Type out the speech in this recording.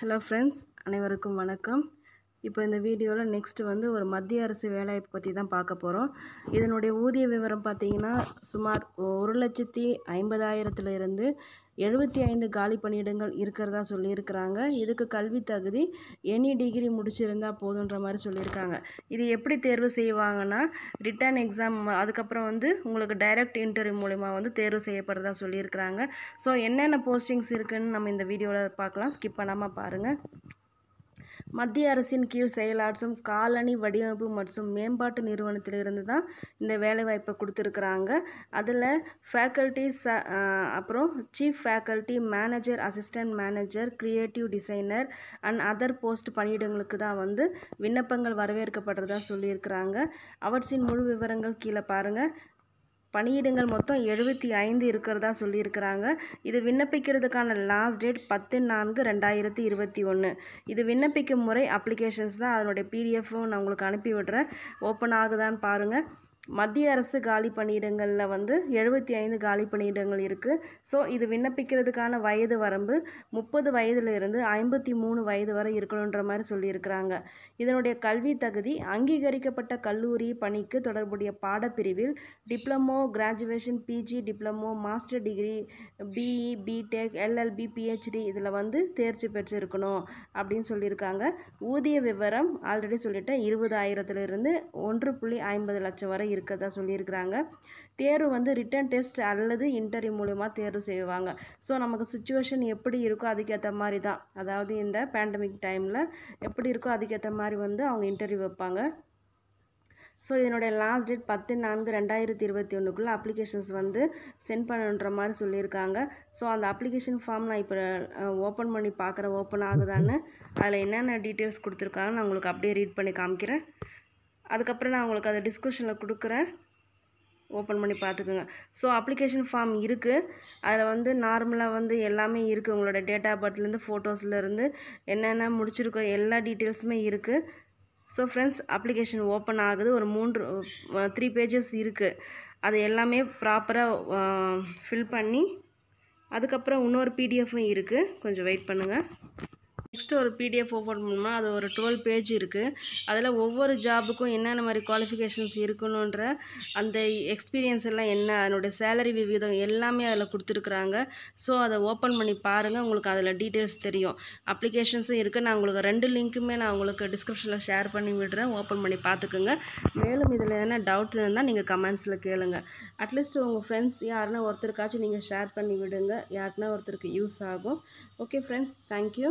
hello friends அனைவருக்கும் வணக்கம் இப்போ இந்த வீடியோவில் நெக்ஸ்ட் வந்து ஒரு மத்திய அரசு வேலைவாய்ப்பு பற்றி தான் பார்க்க போகிறோம் இதனுடைய ஊதிய விவரம் பார்த்தீங்கன்னா சுமார் ஒரு லட்சத்தி ஐம்பதாயிரத்துலேருந்து எழுபத்தி ஐந்து காலி பணியிடங்கள் இருக்கிறதா சொல்லியிருக்கிறாங்க இதுக்கு கல்வி தகுதி எனி டிகிரி முடிச்சிருந்தா போதுன்ற மாதிரி சொல்லியிருக்காங்க இது எப்படி தேர்வு செய்வாங்கன்னா ரிட்டர்ன் எக்ஸாம் அதுக்கப்புறம் வந்து உங்களுக்கு டைரக்ட் இன்டர்வியூ மூலிமா வந்து தேர்வு செய்யப்படுறதா சொல்லியிருக்கிறாங்க ஸோ என்னென்ன போஸ்டிங்ஸ் இருக்குதுன்னு நம்ம இந்த வீடியோவில் பார்க்கலாம் ஸ்கிப் பண்ணாமல் பாருங்கள் மத்திய அரசின் கீழ் செயலாற்றும் காலனி வடிவமைப்பு மற்றும் மேம்பாட்டு நிறுவனத்திலிருந்து தான் இந்த வேலைவாய்ப்பை கொடுத்துருக்குறாங்க அதில் ஃபேக்கல்டிஸ் அப்புறம் chief faculty manager assistant manager creative designer and other post பணியிடங்களுக்கு தான் வந்து விண்ணப்பங்கள் வரவேற்கப்படுறதா சொல்லியிருக்கிறாங்க அவற்றின் முழு விவரங்கள் கீழே பாருங்கள் பணியிடங்கள் மொத்தம் எழுபத்தி ஐந்து இருக்கிறதா சொல்லியிருக்கிறாங்க இது விண்ணப்பிக்கிறதுக்கான லாஸ்ட் டேட் பத்து நான்கு ரெண்டாயிரத்தி இருபத்தி ஒன்று இது விண்ணப்பிக்கும் முறை அப்ளிகேஷன்ஸ் தான் அதனுடைய பிடிஎஃப்பும் நான் உங்களுக்கு அனுப்பி விடுறேன் ஓப்பன் ஆகுதான்னு பாருங்கள் மத்திய அரசு காலி பணியிடங்களில் வந்து எழுபத்தி ஐந்து காலி பணியிடங்கள் இருக்குது ஸோ இது விண்ணப்பிக்கிறதுக்கான வயது வரம்பு முப்பது வயதிலிருந்து ஐம்பத்தி மூணு வயது வரை இருக்கணுன்ற மாதிரி சொல்லியிருக்கிறாங்க இதனுடைய கல்வி தகுதி அங்கீகரிக்கப்பட்ட கல்லூரி பணிக்கு தொடர்புடைய பாடப்பிரிவில் diploma graduation PG diploma master degree BE BTech LLB PhD இதில் வந்து தேர்ச்சி பெற்றிருக்கணும் அப்படின்னு சொல்லியிருக்காங்க ஊதிய விவரம் ஆல்ரெடி சொல்லிட்டேன் இருபதாயிரத்துலேருந்து ஒன்று புள்ளி ஐம்பது லட்சம் வரை இருக்கிறதா சொல்லியிருக்கிறாங்க தேர்வு வந்து ரிட்டன் டெஸ்ட் அல்லது இன்டர்வியூ மூலிமா தேர்வு செய்வாங்க ஸோ நமக்கு சுச்சுவேஷன் எப்படி இருக்கோ அதுக்கேற்ற மாதிரி தான் அதாவது இந்த பேண்டமிக் டைமில் எப்படி இருக்கோ அதுக்கேற்ற மாதிரி வந்து அவங்க இன்டர்வியூ வைப்பாங்க ஸோ இதனுடைய லாஸ்ட் டேட் பத்து நான்கு ரெண்டாயிரத்தி இருபத்தி ஒன்றுக்குள்ளே அப்ளிகேஷன்ஸ் வந்து சென்ட் பண்ணுன்ற மாதிரி சொல்லியிருக்காங்க ஸோ அந்த அப்ளிகேஷன் ஃபார்ம் நான் இப்போ ஓப்பன் பண்ணி பார்க்குறேன் ஓப்பன் ஆகுதான்னு அதில் என்னென்ன டீட்டெயில்ஸ் கொடுத்துருக்காங்கன்னு நான் உங்களுக்கு அப்படியே ரீட் பண்ணி காமிக்கிறேன் அதுக்கப்புறம் நான் உங்களுக்கு அதை டிஸ்கிரிப்ஷனில் கொடுக்குறேன் ஓப்பன் பண்ணி பார்த்துக்குங்க ஸோ அப்ளிகேஷன் ஃபார்ம் இருக்குது அதில் வந்து நார்மலாக வந்து எல்லாமே இருக்குது உங்களோட டேட் ஆஃப் பர்த்லேருந்து ஃபோட்டோஸ்லேருந்து என்னென்ன முடிச்சிருக்கோ எல்லா டீட்டெயில்ஸுமே இருக்குது ஸோ ஃப்ரெண்ட்ஸ் அப்ளிகேஷன் ஓப்பன் ஆகுது ஒரு மூன்று த்ரீ பேஜஸ் இருக்குது அது எல்லாமே ப்ராப்பராக ஃபில் பண்ணி அதுக்கப்புறம் இன்னொரு பிடிஎஃப்பும் இருக்குது கொஞ்சம் வெயிட் பண்ணுங்கள் ஃபஸ்ட்டு ஒரு பிடிஎஃப் ஓப்பன் பண்ணோம்னா அது ஒரு டுவெல் பேஜ் இருக்குது அதில் ஒவ்வொரு ஜாபுக்கும் என்னென்ன மாதிரி குவாலிஃபிகேஷன்ஸ் இருக்கணுன்ற அந்த எக்ஸ்பீரியன்ஸ் எல்லாம் என்ன அதனுடைய சேலரி விகிதம் எல்லாமே அதில் கொடுத்துருக்குறாங்க ஸோ அதை ஓப்பன் பண்ணி பாருங்கள் உங்களுக்கு அதில் டீட்டெயில்ஸ் தெரியும் அப்ளிகேஷன்ஸும் இருக்குது நான் உங்களுக்கு ரெண்டு லிங்க்குமே நான் உங்களுக்கு டிஸ்கிரிப்ஷனில் ஷேர் பண்ணி விடுறேன் ஓப்பன் பண்ணி பார்த்துக்குங்க மேலும் இதில் எதனா டவுட்ஸ் இருந்தால் நீங்கள் கமெண்ட்ஸில் கேளுங்கள் அட்லீஸ்ட் உங்கள் ஃப்ரெண்ட்ஸ் யாருன்னா ஒருத்தருக்காச்சும் நீங்கள் ஷேர் பண்ணி விடுங்க யாருன்னா ஒருத்தருக்கு யூஸ் ஆகும் ஓகே ஃப்ரெண்ட்ஸ் தேங்க்யூ